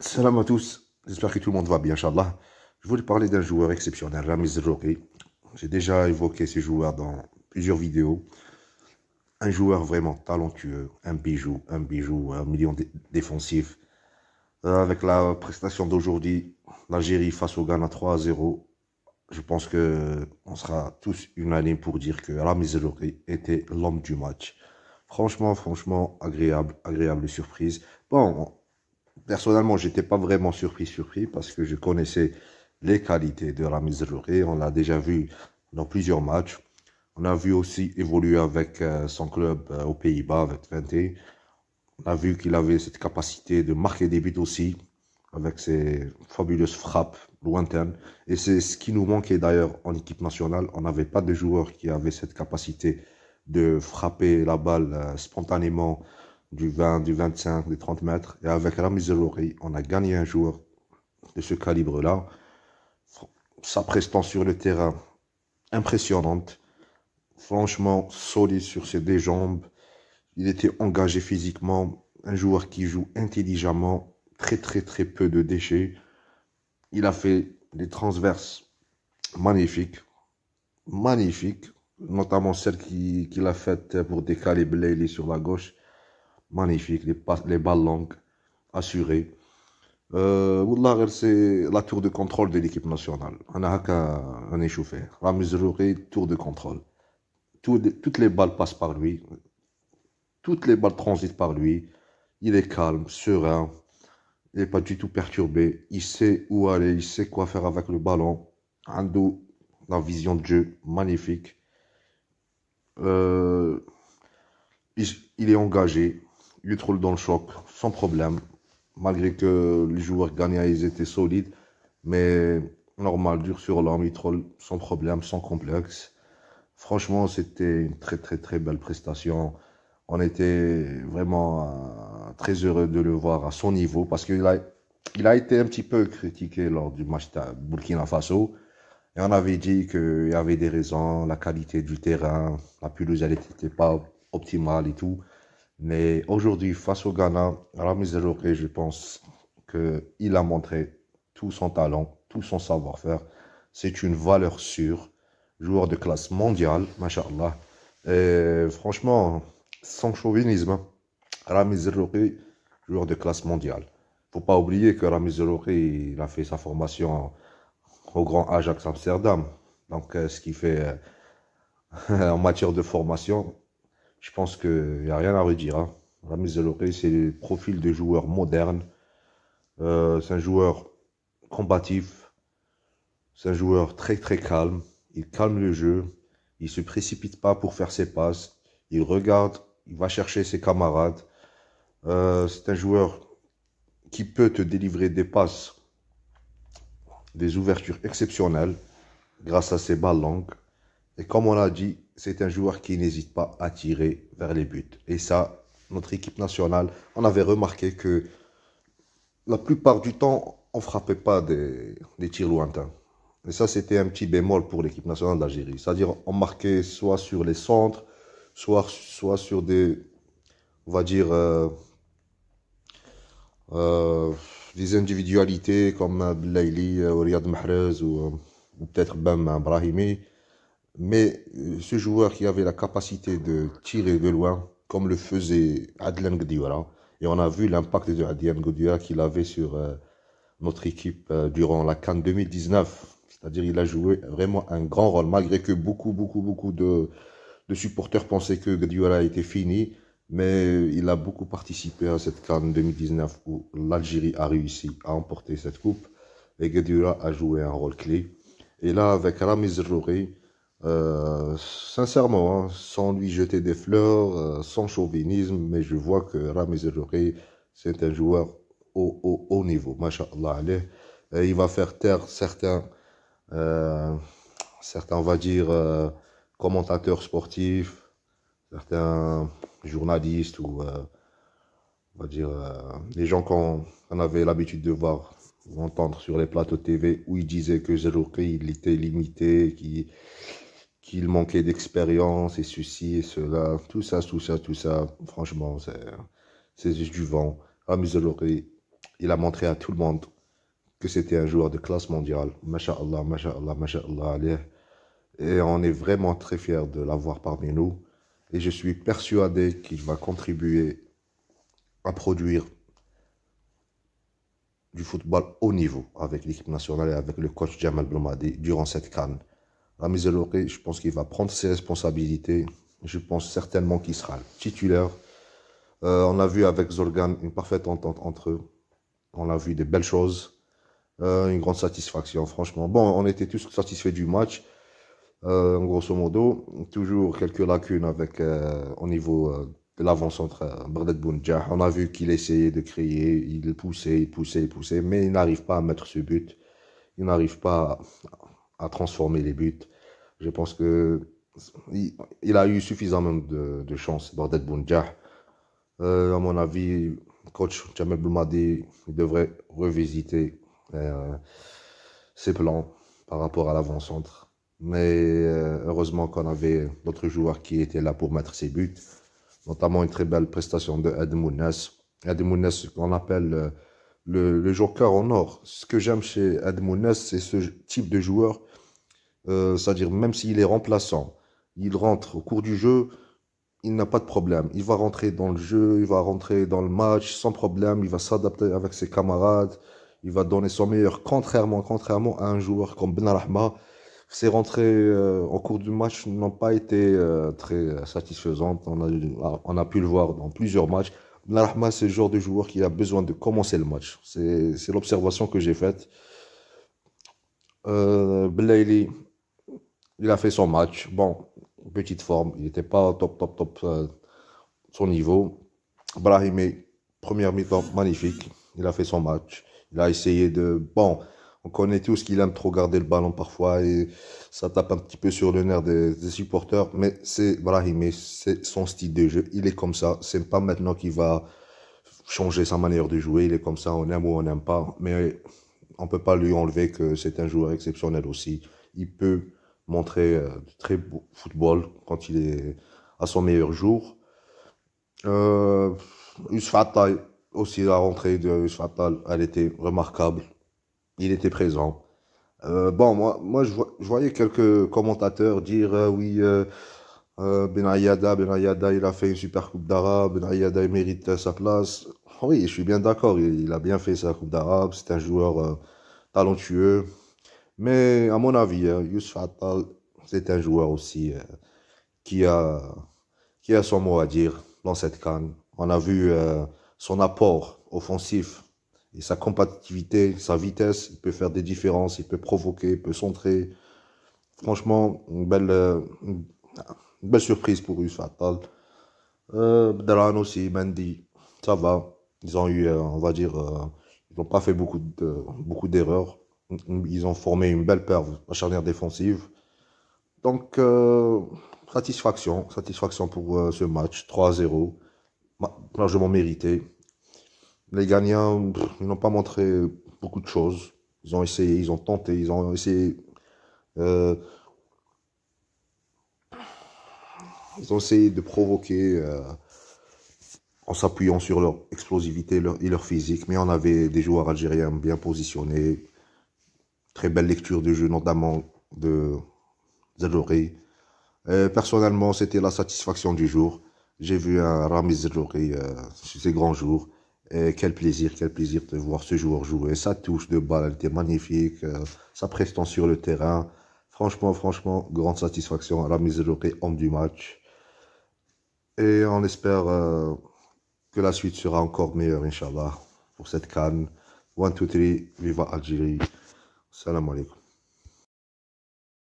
Salam à tous, j'espère que tout le monde va bien, Inch'Allah. Je voulais parler d'un joueur exceptionnel, Ramiz Roki. J'ai déjà évoqué ce joueur dans plusieurs vidéos. Un joueur vraiment talentueux, un bijou, un bijou, un million défensif. Euh, avec la prestation d'aujourd'hui, l'Algérie face au Ghana 3 0, je pense que euh, on sera tous unanimes pour dire que Ramiz Roki était l'homme du match. Franchement, franchement, agréable, agréable surprise. Bon, personnellement, je n'étais pas vraiment surpris, surpris, parce que je connaissais les qualités de Ramiz Rouré. On l'a déjà vu dans plusieurs matchs. On a vu aussi évoluer avec euh, son club euh, aux Pays-Bas, avec 21. On a vu qu'il avait cette capacité de marquer des buts aussi, avec ses fabuleuses frappes lointaines. Et c'est ce qui nous manquait d'ailleurs en équipe nationale. On n'avait pas de joueur qui avait cette capacité de frapper la balle euh, spontanément du 20, du 25, des 30 mètres. Et avec la Zelouri, on a gagné un joueur de ce calibre-là. Sa prestance sur le terrain, impressionnante. Franchement, solide sur ses deux jambes. Il était engagé physiquement. Un joueur qui joue intelligemment. Très, très, très peu de déchets. Il a fait des transverses magnifiques. Magnifiques. Notamment celle qu'il a faite pour décaler les sur la gauche magnifique, les, les balles longues, assurées. Euh, c'est la tour de contrôle de l'équipe nationale. On a un échauffé. mesurer tour de contrôle. toutes les balles passent par lui. Toutes les balles transitent par lui. Il est calme, serein. Il n'est pas du tout perturbé. Il sait où aller. Il sait quoi faire avec le ballon. Ando, la vision de jeu, magnifique. Euh, il est engagé il troll dans le choc, sans problème. Malgré que les joueurs gagnants, ils étaient solides. Mais normal, dur sur l'homme, il troll sans problème, sans complexe. Franchement, c'était une très très très belle prestation. On était vraiment euh, très heureux de le voir à son niveau parce qu'il a, il a été un petit peu critiqué lors du match de Burkina Faso. Et on avait dit qu'il y avait des raisons, la qualité du terrain, la pelouse, elle n'était pas optimale et tout. Mais aujourd'hui, face au Ghana, Ramiz Deroké, je pense qu'il a montré tout son talent, tout son savoir-faire. C'est une valeur sûre, joueur de classe mondiale, machallah. Et franchement, sans chauvinisme, hein, Ramiz Deroké, joueur de classe mondiale. Faut pas oublier que Ramiz Deroké, il a fait sa formation au Grand Ajax Amsterdam. Donc, euh, ce qui fait euh, en matière de formation, je pense qu'il n'y a rien à redire. Hein. Rami c'est le profil de joueur moderne. Euh, c'est un joueur combatif. C'est un joueur très très calme. Il calme le jeu. Il ne se précipite pas pour faire ses passes. Il regarde. Il va chercher ses camarades. Euh, c'est un joueur qui peut te délivrer des passes, des ouvertures exceptionnelles grâce à ses balles longues. Et comme on l'a dit, c'est un joueur qui n'hésite pas à tirer vers les buts. Et ça, notre équipe nationale, on avait remarqué que la plupart du temps, on ne frappait pas des, tirs lointains. Et ça, c'était un petit bémol pour l'équipe nationale d'Algérie. C'est-à-dire, on marquait soit sur les centres, soit, soit sur des, on va dire, euh, euh, des individualités comme Blaili ou euh, Riyad Mahrez ou, peut-être Ben Brahimi. Mais euh, ce joueur qui avait la capacité de tirer de loin, comme le faisait Adlan Gdioura, et on a vu l'impact de Adlan Gdioura qu'il avait sur euh, notre équipe euh, durant la Cannes 2019. C'est-à-dire il a joué vraiment un grand rôle, malgré que beaucoup, beaucoup, beaucoup de, de supporters pensaient que Guardiola était fini, mais il a beaucoup participé à cette Cannes 2019 où l'Algérie a réussi à emporter cette coupe et Guardiola a joué un rôle clé. Et là, avec Ramiz Rouri, euh, sincèrement, hein, sans lui jeter des fleurs, euh, sans chauvinisme, mais je vois que Ramiz El c'est un joueur au, haut niveau. Masha'Allah, il va faire taire certains, euh, certains, on va dire, commentateurs sportifs, certains journalistes ou, on va dire, les gens qu'on avait l'habitude de voir ou entendre sur les plateaux TV où ils disaient que Zerouki, il était limité, qui qu'il manquait d'expérience et ceci et cela. Tout ça, tout ça, tout ça. Franchement, c'est juste du vent. Ah, Rami il a montré à tout le monde que c'était un joueur de classe mondiale. Masha'Allah, Masha'Allah, Masha'Allah. Et on est vraiment très fiers de l'avoir parmi nous. Et je suis persuadé qu'il va contribuer à produire du football haut niveau avec l'équipe nationale et avec le coach Jamal Blomadi durant cette canne à je pense qu'il va prendre ses responsabilités. Je pense certainement qu'il sera le titulaire. Euh, on a vu avec Zolgan une parfaite entente entre eux. On a vu des belles choses. Euh, une grande satisfaction, franchement. Bon, on était tous satisfaits du match. Euh, grosso modo, toujours quelques lacunes avec, au niveau de l'avant-centre Bredet Bounja. On a vu qu'il essayait de crier, il poussait, il poussait, il poussait, mais il n'arrive pas à mettre ce but. Il n'arrive pas à à transformer les buts. Je pense que il, a eu suffisamment de, chance, Bordet Bounja. Euh, à mon avis, coach Jamel Boumadi devrait revisiter euh, ses plans par rapport à l'avant-centre. Mais euh, heureusement qu'on avait d'autres joueurs qui étaient là pour mettre ses buts, notamment une très belle prestation de Ademounas. ce qu'on appelle le, le joker en or. Ce que j'aime chez Admounas, c'est ce type de joueur, euh, c'est-à-dire même s'il est remplaçant, il rentre au cours du jeu, il n'a pas de problème. Il va rentrer dans le jeu, il va rentrer dans le match sans problème, il va s'adapter avec ses camarades, il va donner son meilleur, contrairement, contrairement à un joueur comme Ben Ses rentrées au euh, cours du match n'ont pas été euh, très satisfaisantes. On a, on a pu le voir dans plusieurs matchs. Narahma, c'est le genre de joueur qui a besoin de commencer le match. C'est l'observation que j'ai faite. Euh, il a fait son match. Bon, petite forme. Il n'était pas top, top, top euh, son niveau. Brahimé, première mi-temps magnifique. Il a fait son match. Il a essayé de. Bon, on connaît tous qu'il aime trop garder le ballon parfois et ça tape un petit peu sur le nerf des, supporters. Mais c'est Brahim, c'est son style de jeu. Il est comme ça. C'est pas maintenant qu'il va changer sa manière de jouer. Il est comme ça. On aime ou on n'aime pas. Mais on peut pas lui enlever que c'est un joueur exceptionnel aussi. Il peut montrer euh, de très beau football quand il est à son meilleur jour. Euh, aussi la rentrée de Usfatal, elle était remarquable il était présent. Euh, bon, moi, moi je, voyais quelques commentateurs dire euh, oui, euh, euh Ben, ben il a fait une super Coupe d'Arabe, Ben il mérite sa place. Oui, je suis bien d'accord, il, a bien fait sa Coupe d'Arabe, c'est un joueur talentueux. Mais à mon avis, hein, Youssef Attal, c'est un joueur aussi qui, a, qui a son mot à dire dans cette canne. On a vu son apport offensif sa compatibilité, sa vitesse, il peut faire des différences, il peut provoquer, il peut centrer. Franchement, une belle, surprise pour Yus Fatal. Euh, aussi, Mendy, ça va. Ils ont eu, euh, on va dire, euh, ils n'ont pas fait beaucoup de, beaucoup d'erreurs. Ils ont formé une belle paire, à charnière défensive. Donc, euh, satisfaction, satisfaction pour ce match, 3-0, largement mérité les gagnants n'ont pas montré beaucoup de choses. Ils ont essayé, ils ont tenté, ils ont essayé. Euh, ils ont essayé de provoquer euh, en s'appuyant sur leur explosivité et leur physique. Mais on avait des joueurs algériens bien positionnés. Très belle lecture de jeu, notamment de Euh, Personnellement, c'était la satisfaction du jour. J'ai vu un Rami Zelouri euh, sur ses grands jours. Et quel plaisir, quel plaisir de voir ce joueur jouer. Sa touche de balle, elle était magnifique. Euh, sa prestance sur le terrain. Franchement, franchement, grande satisfaction. à La Roquet, homme du match. Et on espère euh, que la suite sera encore meilleure, Inch'Allah, pour cette canne. 1, 2, 3, viva Algérie. Salam alaikum.